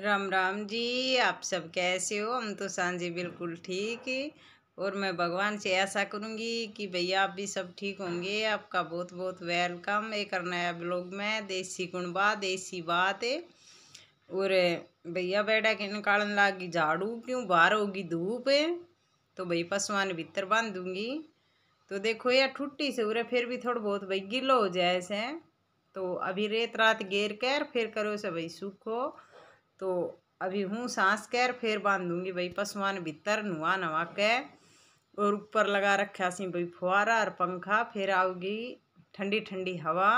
राम राम जी आप सब कैसे हो हम तो सांझी बिल्कुल ठीक और मैं भगवान से ऐसा करूँगी कि भैया आप भी सब ठीक होंगे आपका बहुत बहुत वेलकम एक है नया ब्लॉग में देसी कुणबा देसी बात है और भैया बैठा के निकालन लागी झाड़ू क्यों बाहर होगी धूप तो भाई पशुआन भीतर बांध दूँगी तो देखो यार ठुट्टी से उरे फिर भी थोड़ा बहुत भाई गिलो हो जाए ऐसे तो अभी रेत रात गेर कर फिर करो से भाई सूखो तो अभी हूँ सांस कैर फिर बांध दूँगी भाई पसवान भीतर नुआ नवा के और ऊपर लगा रखा सी भाई फुहारा और पंखा फिर आऊगी ठंडी ठंडी हवा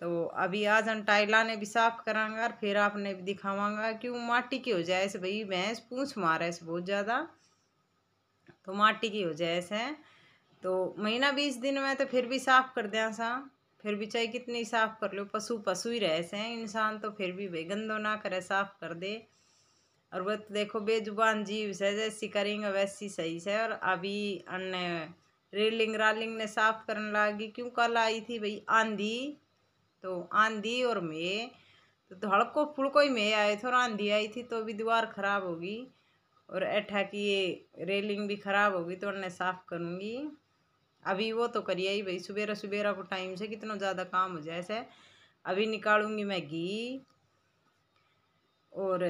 तो अभी आज हम टाइला ने भी साफ करांगा और फिर आपने भी दिखावांगा कि वो माटी की हो जाए ऐसे भाई भैंस पूछ मारा ऐसे बहुत ज़्यादा तो माटी की हो जाए ऐसे तो महीना बीस दिन में तो फिर भी साफ कर दें सा फिर भी चाहे कितनी साफ़ कर लो पशु पशु ही रह से इंसान तो फिर भी भाई गंदो ना करे साफ़ कर दे और वह तो देखो बेजुबान जीव से जैसी करेंगे वैसी सही से और अभी अन्य रेलिंग रालिंग ने साफ़ करने लगी क्यों कल आई थी भाई आंधी तो आंधी और मे तो, तो हड़को फुड़को ही मे आए थे और आंधी आई थी तो अभी दीवार ख़राब होगी और ऐठा की ये रेलिंग भी ख़राब होगी तो उन्हें साफ़ करूँगी अभी वो तो करिए ही भाई सुबेरा सुबेरा को टाइम से कितना ज़्यादा काम हो जाए ऐसे अभी निकालूंगी मैं घी और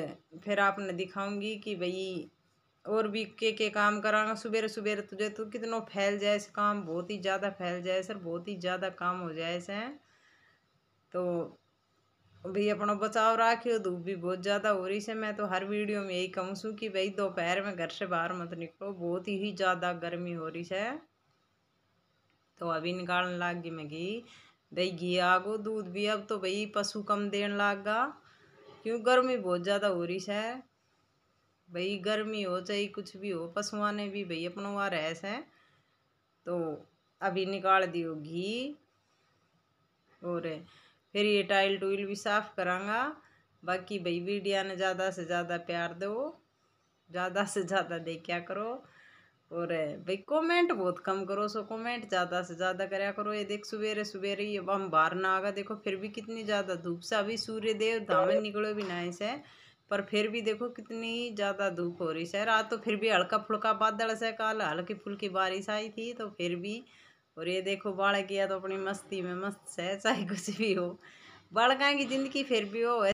फिर आपने दिखाऊंगी कि भाई और भी के के काम कराऊंगा सुबेरे सवेरे तुझे तो कितना फैल जाए इस काम बहुत ही ज़्यादा फैल जाए सर बहुत ही ज़्यादा काम हो जाए ऐसे तो भाई अपना बचाव राखियो धूप भी बहुत ज़्यादा हो रही से मैं तो हर वीडियो में यही कहूँ कि भाई दोपहर में घर से बाहर मत निकलो बहुत ही ज़्यादा गर्मी हो रही है तो अभी निकालने लाग गई मैं घी भाई घी आ गो दूध भी अब तो भाई पशु कम देने लाग गा क्यों गर्मी बहुत ज़्यादा हो रही है भाई गर्मी हो चाहे कुछ भी हो पशुआ ने भी भाई अपनों वहाँ रहस है तो अभी निकाल दियो घी और फिर ये टाइल टूल भी साफ़ करांगा बाकी भाई वीडिया ने ज़्यादा से ज़्यादा प्यार दो ज़्यादा से ज़्यादा देखा करो और भाई कमेंट बहुत कम करो सो कमेंट ज़्यादा से ज़्यादा कराया करो ये देख सवेरे सवेरे ही अब हम बाहर ना आगा देखो फिर भी कितनी ज़्यादा धूप से अभी सूर्यदेव दामन हाँ। निकलो भी ना से पर फिर भी देखो कितनी ज़्यादा धूप हो रही है रात तो फिर भी हल्का फुल्का बादल से कल हल्की फुल्की बारिश आई थी तो फिर भी और ये देखो बाढ़ किया तो अपनी मस्ती में मस्त है चाहे कुछ भी हो बाढ़ की ज़िंदगी फिर भी हो